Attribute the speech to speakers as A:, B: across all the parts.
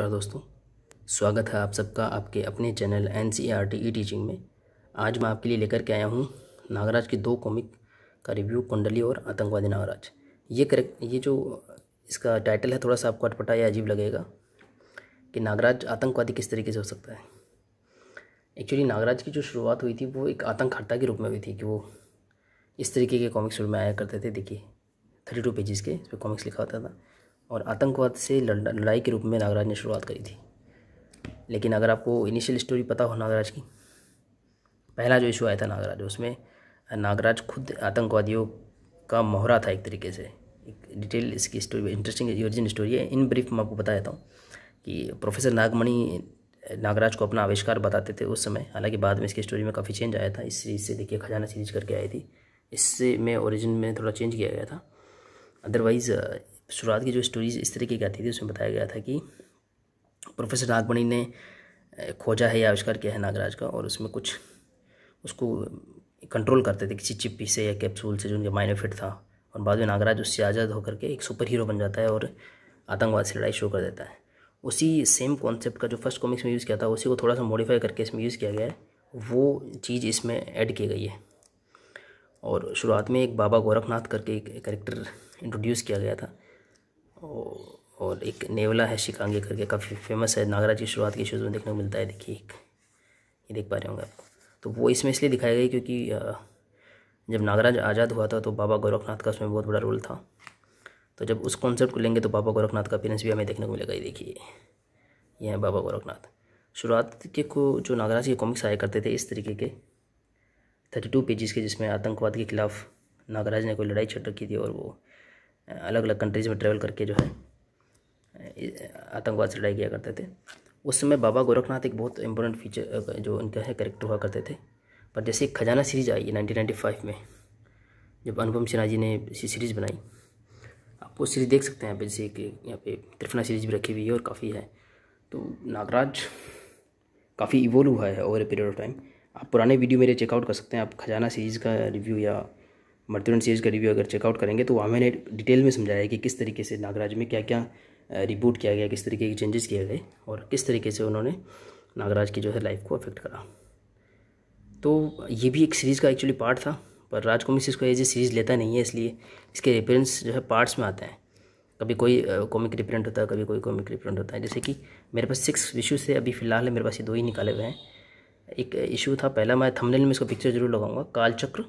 A: नमस्कार दोस्तों स्वागत है आप सबका आपके अपने channel N C R T E teaching में आज मैं आपके लिए लेकर के आया हूँ नागराज की दो कॉमिक का रिव्यू कुंडली और आतंकवादी नागराज ये करेक्ट ये जो इसका टाइटल है थोड़ा सा आपको अटपटा या अजीब लगेगा कि नागराज आतंकवादी किस तरीके से हो सकता है एक्चुअली नागराज की जो शुरुआत हुई थी वो एक आतंक हट्टा के रूप में हुई थी कि वो इस तरीके के कॉमिक्स शुरू में आया करते थे देखिए थर्टी टू पेजेस के इस पर कॉमिक्स लिखा होता था और आतंकवाद से लड़ाई के रूप में नागराज ने शुरुआत करी थी लेकिन अगर आपको इनिशियल स्टोरी पता हो नागराज की पहला जो इशू आया था नागराज उसमें नागराज खुद आतंकवादियों का मोहरा था एक तरीके से एक डिटेल इसकी स्टोरी इंटरेस्टिंग ओरिजिन स्टोरी है इन ब्रीफ मैं आपको बता देता हूँ कि प्रोफेसर नागमणि नागराज को अपना आविष्कार बताते थे उस समय हालांकि बाद में इसकी स्टोरी में काफ़ी चेंज आया था इस सीरीज से देखिए खजाना सीरीज करके आई थी इससे में ओरिजिन में थोड़ा चेंज किया गया था अदरवाइज़ शुरुआत की जो स्टोरीज इस तरीके की आती थी उसमें बताया गया था कि प्रोफेसर नागमणि ने खोजा है या आविष्कार किया है नागराज का और उसमें कुछ उसको कंट्रोल करते थे किसी चिप्पी से या कैप्सूल से जो उनके मायने फिट था और बाद में नागराज उससे आज़ाद होकर के एक सुपर हीरो बन जाता है और आतंकवाद से लड़ाई शुरू कर देता है उसी सेम कॉन्सेप्ट का जो फर्स्ट कॉमिक्स में यूज़ किया था उसी को थोड़ा सा मॉडिफाई करके इसमें यूज़ किया गया है वो चीज़ इसमें ऐड की गई है और शुरुआत में एक बाबा गोरखनाथ करके एक करेक्टर इंट्रोड्यूस किया गया था और एक नेवला है शिकांगे करके काफ़ी फेमस है नागराज की शुरुआत के शूज़ में देखने को मिलता है देखिए एक ये देख पा रहे होंगे आप तो वो इसमें इसलिए दिखाई गई क्योंकि जब नागराज आज़ाद हुआ था तो बाबा गोरखनाथ का उसमें बहुत बड़ा रोल था तो जब उस कॉन्सेप्ट को लेंगे तो बाबा गोरखनाथ का अपीरेंस भी हमें देखने को मिलेगा ये देखिए ये हैं बाबा गोरखनाथ शुरुआत के को जो नागराज के कॉमिक्स आया करते थे इस तरीके के थर्टी टू पेजेस के जिसमें आतंकवाद के खिलाफ नागराज ने कोई लड़ाई छिड़ रखी थी और वो अलग अलग कंट्रीज़ में ट्रेवल करके जो है आतंकवाद से लड़ाई किया करते थे उस समय बाबा गोरखनाथ एक बहुत इंपॉर्टेंट फीचर जो उनका है करेक्टर हुआ करते थे पर जैसे खजाना सीरीज आई नाइनटीन में जब अनुपम सिन्हा जी ने सीरीज़ बनाई आप वो सीरीज़ देख सकते हैं यहाँ जैसे कि यहाँ पे त्रिफना सीरीज भी रखी हुई है और काफ़ी है तो नागराज काफ़ी इवोल्व हुआ है over a period of time आप पुराने वीडियो मेरे चेकआउट कर सकते हैं आप खजाना सीरीज़ का रिव्यू या मर्त्यूरन सीरीज़ का रिव्यू अगर चेकआउट करेंगे तो वहाँ मैंने डिटेल में समझाया कि किस तरीके से नागराज में क्या क्या रिबूट किया गया किस तरीके के चेंजेस किए गए और किस तरीके से उन्होंने नागराज की जो है लाइफ को अफेक्ट करा तो ये भी एक सीरीज़ का एक्चुअली पार्ट था पर राजकॉमिक्स इसको एज ए सीरीज़ लेता नहीं है इसलिए इसके रेफरेंस जो है पार्ट्स में आते हैं कभी कोई कॉमिक रिप्रिंट होता है कभी कोई कॉमिक रिप्रिंट होता है जैसे कि मेरे पास सिक्स इशूज़ थे अभी फ़िलहाल मेरे पास ये दो ही निकाले हुए हैं एक इशू था पहला मैं थंबनेल में इसको पिक्चर जरूर लगाऊंगा कालचक्र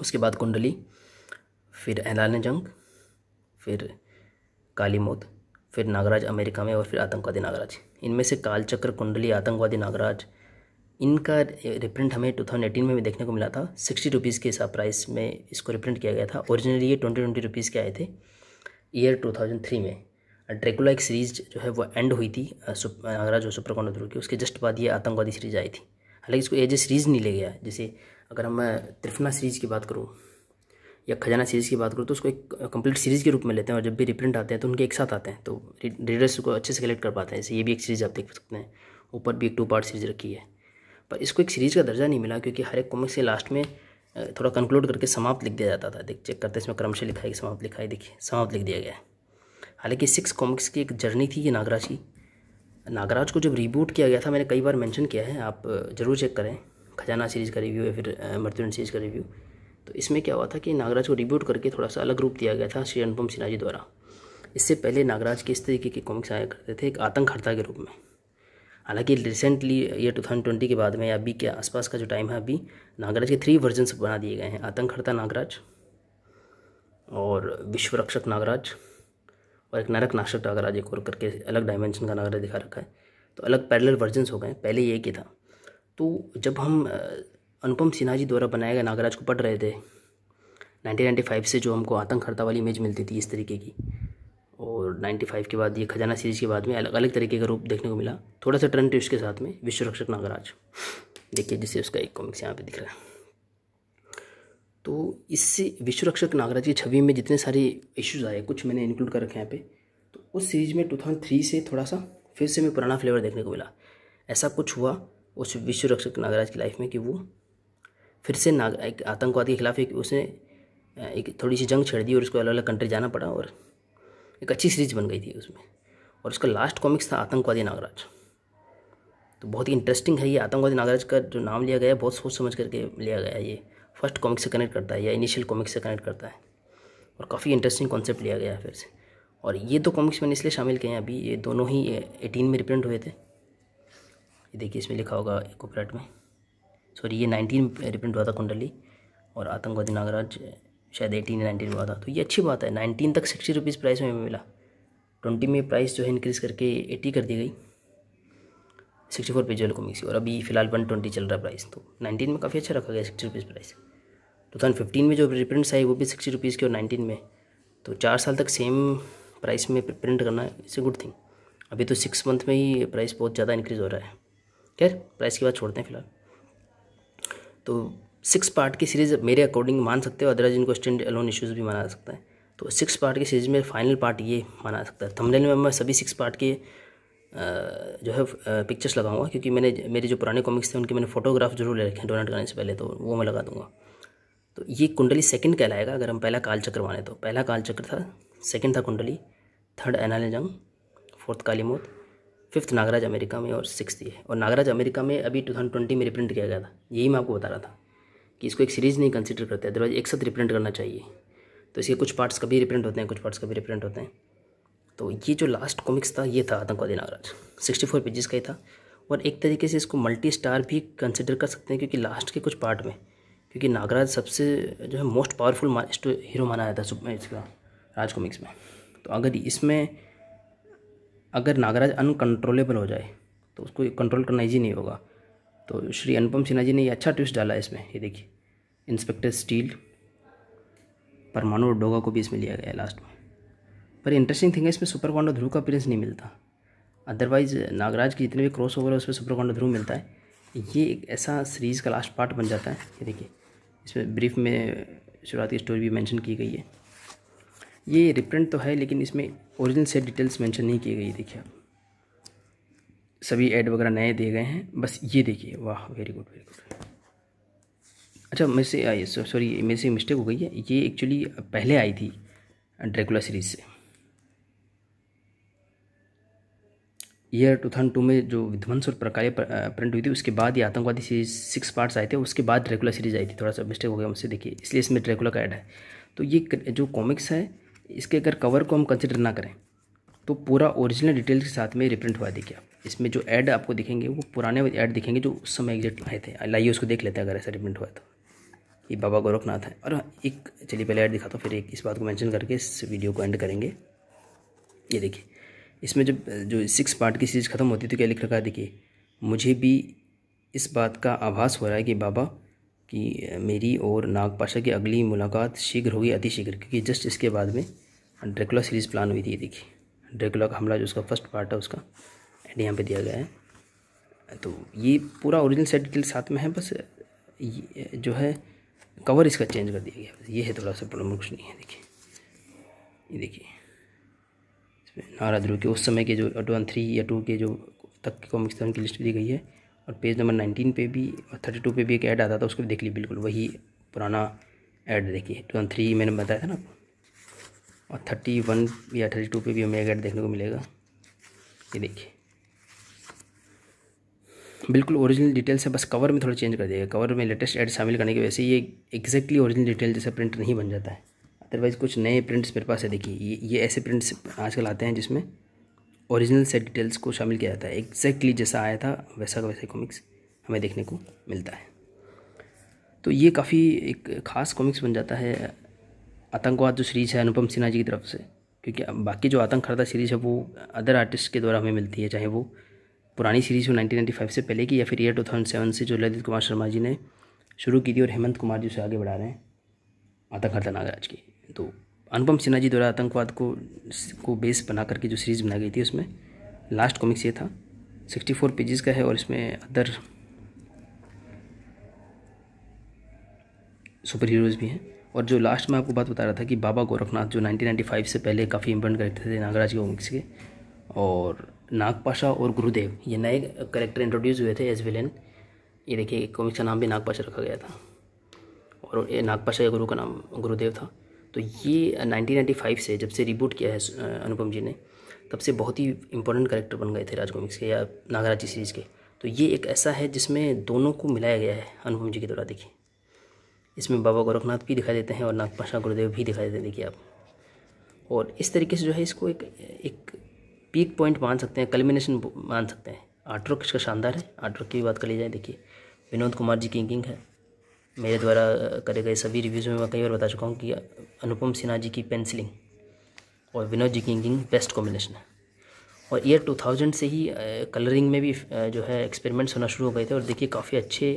A: उसके बाद कुंडली फिर एलान जंग फिर काली मौत फिर नागराज अमेरिका में और फिर आतंकवादी नागराज इनमें से कालचक्र कुंडली आतंकवादी नागराज इनका रिप्रिंट हमें टू थाउजेंड एटीन में भी देखने को मिला था सिक्सटी रुपीज़ के हिसाब प्राइस में इसको रिप्रिंट किया गया था ओरिजिनली ये ट्वेंटी ट्वेंटी रुपीज़ के आए थे ईयर टू थाउजेंड थ्री में ड्रेकुला एक सीरीज़ जो है वो एंड हुई थी नागराज और सुप्रकोंडोदुरु की उसके जस्ट बाद ये आतंकवादी सीरीज़ आई थी हालांकि इसको एज ए सीरीज़ नहीं ले गया जैसे अगर हम मैं त्रिफना सीरीज़ की बात करूँ या खजाना सीरीज़ की बात करूँ तो उसको एक कंप्लीट सीरीज़ के रूप में लेते हैं और जब भी रिप्रिंट आते हैं तो उनके एक साथ आते हैं तो रीडर्स को अच्छे से कलेक्ट कर पाते हैं जैसे ये भी एक सीरीज़ आप देख सकते हैं ऊपर भी एक टू पार्ट सीरीज़ रखी है पर इसको एक सीरीज़ का दर्जा नहीं मिला क्योंकि हर एक कॉमिक से लास्ट में थोड़ा कंक्लूड करके समाप्त लिख दिया जाता था देख चेक करते इसमें क्रम से लिखा है समाप्त लिखा है देखिए समाप्त लिख दिया गया है हालांकि सिक्स कॉमिक्स की एक जर्नी थी ये नागराज की नागराज को जब रिबूट किया गया था मैंने कई बार मेंशन किया है आप ज़रूर चेक करें खजाना सीरीज़ का रिव्यू या फिर मृत्युन सीरीज़ का रिव्यू तो इसमें क्या हुआ था कि नागराज को रिब्यूट करके थोड़ा सा अलग रूप दिया गया था श्री अनुपम सिन्हा जी द्वारा इससे पहले नागराज के इस तरीके के कॉमिक्स आया करते थे एक आतंक हड़ता के रूप में हालांकि रिसेंटली ये 2020 के बाद में या अभी के आसपास का जो टाइम है अभी नागराज के थ्री वर्जन्स बना दिए गए हैं आतंक हड़ता नागराज और विश्व रक्षक नागराज और एक नरक नाशक नागराज एक और करके अलग डायमेंशन का नागराज दिखा रखा है तो अलग पैरेलल वर्जन्स हो गए पहले ये ही था तो जब हम अनुपम सिन्हा जी द्वारा बनाए गए नागराज को पढ़ रहे थे 1995 से जो हमको आतंक हर्ता वाली इमेज मिलती थी इस तरीके की और 95 के बाद ये खजाना सीरीज के बाद में अलग अलग तरीके का रूप देखने को मिला थोड़ा सा ट्रेंड ट्विस्ट के साथ में विश्व रक्षक नागराज देखिए जिसे उसका एक कॉमिक्स यहाँ पे दिख रहा है तो इससे विश्व रक्षक नागराज की छवि में जितने सारे इश्यूज आए कुछ मैंने इंक्लूड कर रखे यहाँ पे तो उस सीरीज में थ्री से थोड़ा सा फिर से मैं पुराना फ्लेवर देखने को मिला ऐसा कुछ हुआ उस विश्व रक्षक नागराज की लाइफ में कि वो फिर से नाग एक आतंकवाद के खिलाफ एक उसने एक थोड़ी सी जंग छेड़ दी और उसको अलग अलग कंट्री जाना पड़ा और एक अच्छी सीरीज बन गई थी उसमें और उसका लास्ट कॉमिक्स था आतंकवादी नागराज तो बहुत ही इंटरेस्टिंग है ये आतंकवादी नागराज का जो नाम लिया गया है बहुत सोच समझ करके लिया गया है ये फर्स्ट कॉमिक से कनेक्ट करता है या इनिशियल कॉमिक से कनेक्ट करता है और काफ़ी इंटरेस्टिंग कॉन्सेप्ट लिया गया है फिर से और ये दो कॉमिक्स मैंने इसलिए शामिल किए हैं अभी ये दोनों ही एटीन में रिप्रिंट हुए थे ये देखिए इसमें लिखा होगा कॉपीराइट में सॉरी ये नाइनटीन रिप्रिंट हुआ था कुंडली और आतंकवादी नागराज शायद एटीन नाइनटीन हुआ था तो ये अच्छी बात है नाइनटीन तक सिक्सटी रुपीज़ प्राइस में मिला ट्वेंटी में प्राइस जो है इंक्रीज़ करके एटी कर दी गई सिक्सटी फोर पेज वाले कॉमिक्स और अभी फिलहाल वन ट्वेंटी चल रहा है प्राइस तो नाइनटीन में काफ़ी अच्छा रखा गया sixty rupees price two thousand fifteen में जो रिप्रिंट्स आए वो भी सिक्सटी रुपीज़ के और नाइनटीन में तो चार साल तक सेम प्राइस में प्रिंट करना इट्स ए गुड थिंग अभी तो सिक्स मंथ में ही प्राइस बहुत ज़्यादा इंक्रीज़ हो रहा है खैर प्राइस की बात छोड़ते हैं फिलहाल तो सिक्स पार्ट की सीरीज़ मेरे अकॉर्डिंग मान सकते हो अदरवाइज इनको स्टैंड एलोन इश्यूज़ भी माना जा तो सकता है तो सिक्स पार्ट की सीरीज़ में फाइनल पार्ट ये माना जा सकता है थंबनेल में मैं सभी सिक्स पार्ट के जो है पिक्चर्स लगाऊंगा क्योंकि मैंने मेरे जो पुराने कॉमिक्स थे उनके मैंने फोटोग्राफ जरूर ले रखे हैं डोनेट करने से पहले तो वो मैं लगा दूंगा तो ये कुंडली सेकंड कहलाएगा अगर हम पहला काल चक्र माने तो पहला काल चक्र था सेकंड था कुंडली थर्ड एनालिजंग fourth Kaali fifth Nagraj America में और सिक्स ये और नागराज अमेरिका में अभी टू थाउजेंड ट्वेंटी में रिप्रिंट किया गया था यही मैं आपको बता रहा था कि इसको एक सीरीज़ नहीं कंसिडर करते अदरवाइज एक साथ रिप्रिंट करना चाहिए तो इसके कुछ पार्ट्स कभी रिप्रिंट होते हैं कुछ पार्ट्स कभी रिप्रिंट होते हैं तो ये जो लास्ट कॉमिक्स था ये था आतंकवादी नागराज सिक्सटी फोर पेजेस का ही था और एक तरीके से इसको मल्टी स्टार भी कंसिडर कर सकते हैं क्योंकि लास्ट के कुछ पार्ट में क्योंकि नागराज सबसे जो है मोस्ट पावरफुल हीरो माना जाता है इसका राज कॉमिक्स में तो अगर इसमें अगर नागराज अनकंट्रोलेबल हो जाए तो उसको कंट्रोल करना ईजी नहीं होगा तो श्री अनुपम सिन्हा जी ने ये अच्छा ट्विस्ट डाला है इसमें ये देखिए इंस्पेक्टर स्टील परमाणु और डोगा को भी इसमें लिया गया है लास्ट में पर इंटरेस्टिंग थिंग है इसमें सुपर कॉन्डो ध्रुव का अपीरेंस नहीं मिलता अदरवाइज नागराज के जितने भी क्रॉस ओवर है उसमें सुपर कॉन्डो ध्रुव मिलता है ये एक ऐसा सीरीज़ का लास्ट पार्ट बन जाता है ये देखिए इसमें ब्रीफ में शुरुआती स्टोरी भी मैंशन की गई है ये रिप्रिंट तो है लेकिन इसमें ओरिजिनल से डिटेल्स मेंशन नहीं की गई देखिए आप सभी ऐड वगैरह नए दिए गए हैं बस ये देखिए वाह वेरी गुड वेरी गुड अच्छा मेरे से आई सॉरी मेरे से मिस्टेक हो गई है ये एक्चुअली पहले आई थी ड्रेकुला सीरीज से ईयर टू थाउजेंड टू में जो विध्वंस और प्रकार प्रिंट हुई थी उसके बाद ये आतंकवादी सीरीज सिक्स पार्ट्स आए थे उसके बाद ड्रेकुला सीरीज आई थी थोड़ा सा मिस्टेक हो गया मुझसे देखिए इसलिए इसमें ड्रेकुला का ऐड है तो ये जो कॉमिक्स है इसके अगर कवर को हम कंसिडर ना करें तो पूरा ओरिजिनल डिटेल के साथ में रिप्रिंट हुआ दिखेगा इसमें जो ऐड आपको दिखेंगे वो पुराने ऐड दिखेंगे जो उस समय एग्जैक्ट आए थे लाइए उसको देख लेते हैं अगर ऐसा रिप्रिंट हुआ तो ये बाबा गोरखनाथ है और एक चलिए पहले ऐड दिखाता हूँ फिर एक इस बात को मेंशन करके इस वीडियो को एंड करेंगे ये देखिए इसमें जब जो सिक्स पार्ट की सीरीज ख़त्म होती है तो क्या लिख रखा है देखिए मुझे भी इस बात का आभास हो रहा है कि बाबा कि मेरी और नाग पाशा की अगली मुलाकात शीघ्र होगी अतिशीघ्र क्योंकि जस्ट इसके बाद में ड्रेकुला सीरीज़ प्लान हुई थी देखिए ड्रेकुला का हमला जो उसका फर्स्ट पार्ट है उसका एंड यहाँ पे दिया गया है तो ये पूरा ओरिजिनल सेट डिटेल साथ में है बस जो है कवर इसका चेंज कर दिया गया ये है थोड़ा सा प्रॉब्लम कुछ नहीं है देखिए ये देखिए नारा ध्रुव के उस समय के जो वन थ्री या टू के जो तक के कॉमिक्स थे लिस्ट दी गई है और पेज नंबर नाइनटीन पे भी और थर्टी टू पर भी एक ऐड आता था उसको भी देख ली बिल्कुल वही पुराना ऐड देखिए टू वन थ्री मैंने बताया था ना आपको और थर्टी वन या थर्टी टू पर भी हमें एक ऐड देखने को मिलेगा ये देखिए बिल्कुल ओरिजिनल डिटेल से बस कवर में थोड़ा चेंज कर दिया कवर में लेटेस्ट ऐड शामिल करने की वजह से ये एक्जैक्टली ओरिजिनल डिटेल जैसा प्रिंट नहीं बन जाता है अदरवाइज़ कुछ नए प्रिंट्स मेरे पास है देखिए ये ये ऐसे प्रिंट्स आजकल आते हैं जिसमें ओरिजिनल सेट डिटेल्स को शामिल किया जाता है एग्जैक्टली जैसा आया था वैसा का वैसा कॉमिक्स हमें देखने को मिलता है तो ये काफ़ी एक ख़ास कॉमिक्स बन जाता है आतंकवाद जो सीरीज है अनुपम सिन्हा जी की तरफ से क्योंकि बाकी जो आतंक खरदा सीरीज़ है वो अदर आर्टिस्ट के द्वारा हमें मिलती है चाहे वो पुरानी सीरीज़ हो नाइनटीन से पहले की या फिर ईयर टू से जो ललित कुमार शर्मा जी ने शुरू की थी और हेमंत कुमार जी उसे आगे बढ़ा रहे हैं आतंक खरदा नागराज की तो अनुपम सिन्हा जी द्वारा आतंकवाद को को बेस बना करके जो सीरीज़ बनाई गई थी उसमें लास्ट कॉमिक्स ये था सिक्सटी फोर पेजेस का है और इसमें अदर सुपर हीरोज़ भी हैं और जो लास्ट में आपको बात बता रहा था कि बाबा गोरखनाथ जो 1995 से पहले काफ़ी इम्पोर्टेंट करेक्टर थे नागराज के कॉमिक्स के और नागपाशा और गुरुदेव ये नए करेक्टर इंट्रोड्यूस हुए थे एज विलेन ये देखिए कॉमिक्स का नाम भी नागपाशा रखा गया था और ये नागपाशा या गुरु का नाम गुरुदेव था तो ये 1995 से जब से रिबूट किया है अनुपम जी ने तब से बहुत ही इंपॉर्टेंट करेक्टर बन गए थे राजकोमिक्स के या नागराजी सीरीज़ के तो ये एक ऐसा है जिसमें दोनों को मिलाया गया है अनुपम जी के द्वारा देखिए इसमें बाबा गोरखनाथ भी दिखाई देते हैं और नागपाशा गुरुदेव भी दिखाई देते हैं देखिए आप और इस तरीके से जो है इसको एक एक पीक पॉइंट मान सकते हैं कलमिनेशन मान सकते हैं आर्टवर्क इसका शानदार है आर्टवर्क की बात कर ली जाए देखिए विनोद कुमार जी की इंकिंग है मेरे द्वारा करे गए सभी रिव्यूज़ में मैं कई बार बता चुका हूँ कि अनुपम सिन्हा जी की पेंसिलिंग और विनोद जी की इंकिंग बेस्ट कॉम्बिनेशन है और ईयर 2000 से ही कलरिंग में भी जो है एक्सपेरिमेंट्स होना शुरू हो गए थे और देखिए काफ़ी अच्छे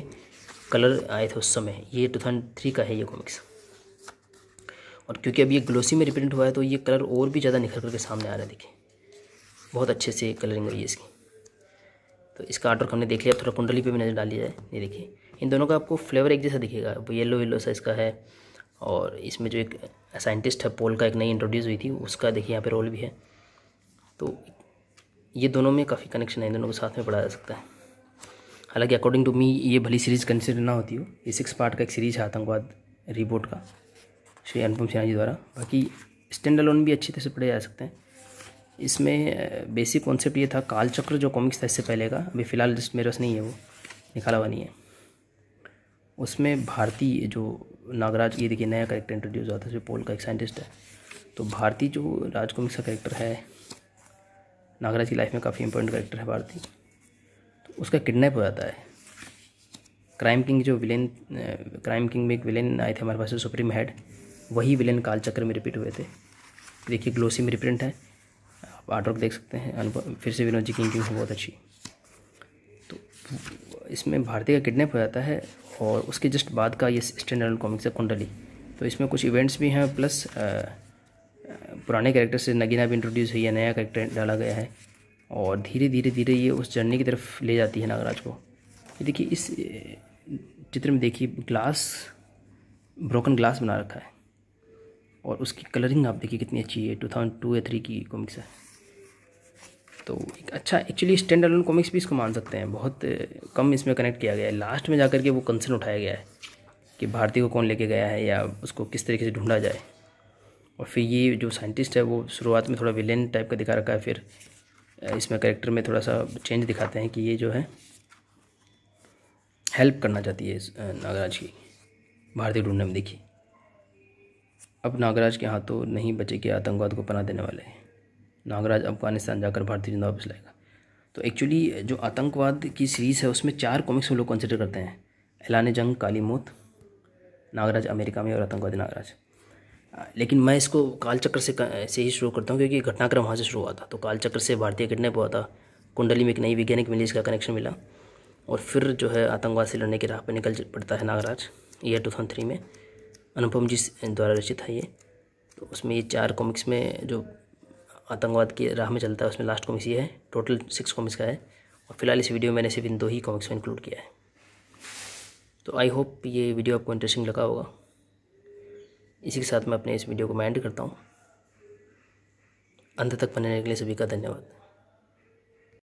A: कलर आए थे उस समय ये टू थाउजेंड थ्री का है ये कॉमिक्स और क्योंकि अब ये ग्लोसी में रिप्रिंट हुआ है तो ये कलर और भी ज़्यादा निखर करके सामने आ रहा है देखिए बहुत अच्छे से कलरिंग हुई है इसकी तो इसका आर्डर हमने देख लिया थोड़ा कुंडली पे भी नज़र डाली जाए ये देखिए इन दोनों का आपको फ्लेवर एक जैसा दिखेगा येलो येलो सा इसका है और इसमें जो एक साइंटिस्ट है पोल का एक नई इंट्रोड्यूस हुई थी उसका देखिए यहाँ पे रोल भी है तो ये दोनों में काफ़ी कनेक्शन है इन दोनों को साथ में पढ़ा जा सकता है हालांकि अकॉर्डिंग टू मी ये भली सीरीज़ कंसिडर ना होती हो ये सिक्स पार्ट का एक सीरीज़ है आतंकवाद रिपोर्ट का श्री अनुपम सिन्हा जी द्वारा बाकी स्टैंड अलोन भी अच्छी तरह से पढ़े जा सकते हैं इसमें बेसिक कॉन्सेप्ट ये था कालचक्र जो कॉमिक्स था इससे पहले का अभी फ़िलहाल जिस मेरे पास नहीं है वो निकाला हुआ नहीं है उसमें भारती जो नागराज ये देखिए नया करेक्टर इंट्रोड्यूस हुआ था उसमें पोल का एक साइंटिस्ट है तो भारती जो राजकुमार का करेक्टर है नागराज की लाइफ में काफ़ी इंपॉर्टेंट करेक्टर है भारती तो उसका किडनैप हो जाता है क्राइम किंग जो विलेन क्राइम किंग में एक विलेन आए थे हमारे पास सुप्रीम हेड वही विलेन कालचक्र में रिपीट हुए थे देखिए ग्लोसी में रिप्रिंट है आप आर्टवर्क देख सकते हैं फिर से विनोद जी किंग बहुत अच्छी तो इसमें भारती का किडनैप हो जाता है और उसके जस्ट बाद का ये स्टैंड कॉमिक्स है कुंडली तो इसमें कुछ इवेंट्स भी हैं प्लस पुराने कैरेक्टर से नगीना भी इंट्रोड्यूस हुई है नया कैरेक्टर डाला गया है और धीरे धीरे धीरे ये उस जर्नी की तरफ ले जाती है नागराज को ये देखिए इस चित्र में देखिए ग्लास ब्रोकन ग्लास बना रखा है और उसकी कलरिंग आप देखिए कितनी अच्छी है टू थाउजेंड टू या थ्री की कॉमिक्स है तो एक अच्छा एक्चुअली स्टैंड अलोन कॉमिक्स भी इसको मान सकते हैं बहुत कम इसमें कनेक्ट किया गया है लास्ट में जाकर के वो कंसर्न उठाया गया है कि भारती को कौन लेके गया है या उसको किस तरीके से ढूंढा जाए और फिर ये जो साइंटिस्ट है वो शुरुआत में थोड़ा विलेन टाइप का दिखा रखा है फिर इसमें करेक्टर में थोड़ा सा चेंज दिखाते हैं कि ये जो है हेल्प करना चाहती है नागराज की भारतीय ढूंढने में देखिए अब नागराज के हाथों नहीं बचे के आतंकवाद को पना देने वाले हैं नागराज अफगानिस्तान जाकर भारतीय जनता वापस लाएगा तो एक्चुअली जो आतंकवाद की सीरीज़ है उसमें चार कॉमिक्स हम लोग कंसिडर करते हैं एलान जंग काली मौत नागराज अमेरिका में और आतंकवादी नागराज लेकिन मैं इसको कालचक्र से से ही शुरू करता हूँ क्योंकि घटनाक्रम वहाँ से शुरू हुआ था तो कालचक्र से भारतीय किडनैप हुआ था कुंडली में एक नई वैज्ञानिक मिली इसका कनेक्शन मिला और फिर जो है आतंकवाद से लड़ने की राह पर निकल पड़ता है Nagraj year two thousand three में अनुपम जी द्वारा रचित है ये तो उसमें ये चार कॉमिक्स में जो आतंकवाद की राह में चलता है उसमें लास्ट कॉमिक्स ये है टोटल सिक्स कॉमिक्स का है और फिलहाल इस वीडियो में मैंने सिर्फ इन दो ही कॉमिक्स में इंक्लूड किया है तो आई होप ये वीडियो आपको इंटरेस्टिंग लगा होगा इसी के साथ मैं अपने इस वीडियो को मैं एंड करता हूँ अंत तक बने रहने के लिए सभी का धन्यवाद